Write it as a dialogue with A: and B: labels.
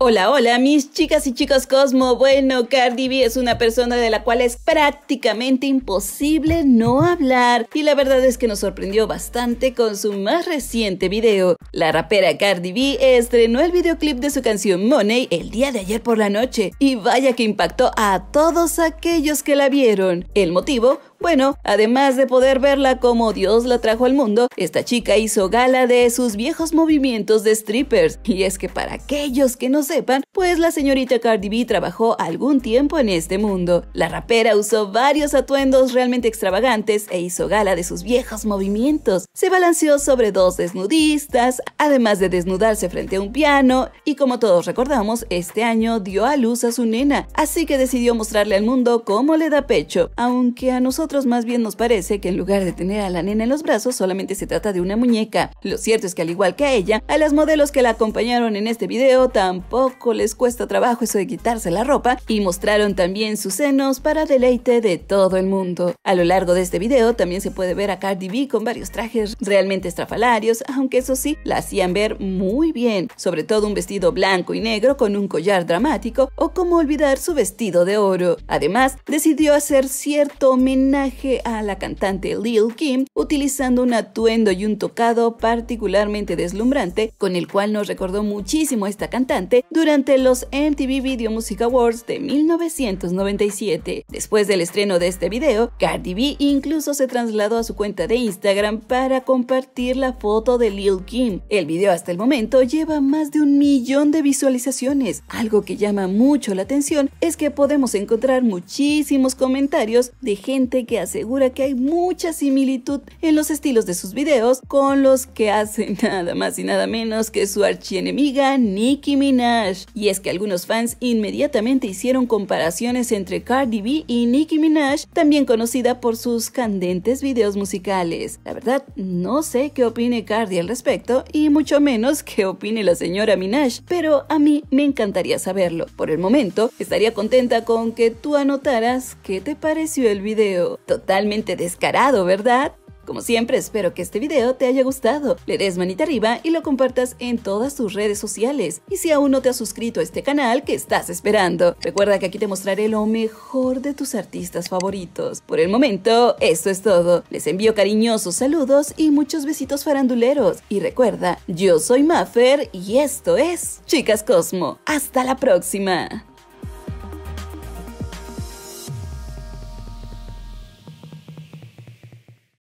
A: Hola, hola, mis chicas y chicos Cosmo. Bueno, Cardi B es una persona de la cual es prácticamente imposible no hablar. Y la verdad es que nos sorprendió bastante con su más reciente video. La rapera Cardi B estrenó el videoclip de su canción Money el día de ayer por la noche. Y vaya que impactó a todos aquellos que la vieron. El motivo bueno, además de poder verla como Dios la trajo al mundo, esta chica hizo gala de sus viejos movimientos de strippers. Y es que para aquellos que no sepan, pues la señorita Cardi B trabajó algún tiempo en este mundo. La rapera usó varios atuendos realmente extravagantes e hizo gala de sus viejos movimientos. Se balanceó sobre dos desnudistas, además de desnudarse frente a un piano, y como todos recordamos, este año dio a luz a su nena, así que decidió mostrarle al mundo cómo le da pecho, aunque a nosotros más bien nos parece que en lugar de tener a la nena en los brazos solamente se trata de una muñeca. Lo cierto es que al igual que a ella, a las modelos que la acompañaron en este video tampoco les cuesta trabajo eso de quitarse la ropa y mostraron también sus senos para deleite de todo el mundo. A lo largo de este video también se puede ver a Cardi B con varios trajes realmente estrafalarios, aunque eso sí, la hacían ver muy bien, sobre todo un vestido blanco y negro con un collar dramático o como olvidar su vestido de oro. Además, decidió hacer cierto homenaje a la cantante Lil Kim utilizando un atuendo y un tocado particularmente deslumbrante, con el cual nos recordó muchísimo esta cantante durante los MTV Video Music Awards de 1997. Después del estreno de este video, Cardi B incluso se trasladó a su cuenta de Instagram para compartir la foto de Lil Kim. El video hasta el momento lleva más de un millón de visualizaciones. Algo que llama mucho la atención es que podemos encontrar muchísimos comentarios de gente que asegura que hay mucha similitud en los estilos de sus videos con los que hace nada más y nada menos que su archienemiga Nicki Minaj. Y es que algunos fans inmediatamente hicieron comparaciones entre Cardi B y Nicki Minaj, también conocida por sus candentes videos musicales. La verdad, no sé qué opine Cardi al respecto y mucho menos qué opine la señora Minaj, pero a mí me encantaría saberlo. Por el momento, estaría contenta con que tú anotaras qué te pareció el video totalmente descarado, ¿verdad? Como siempre, espero que este video te haya gustado. Le des manita arriba y lo compartas en todas tus redes sociales. Y si aún no te has suscrito a este canal, ¿qué estás esperando? Recuerda que aquí te mostraré lo mejor de tus artistas favoritos. Por el momento, esto es todo. Les envío cariñosos saludos y muchos besitos faranduleros. Y recuerda, yo soy Maffer y esto es Chicas Cosmo. ¡Hasta la próxima!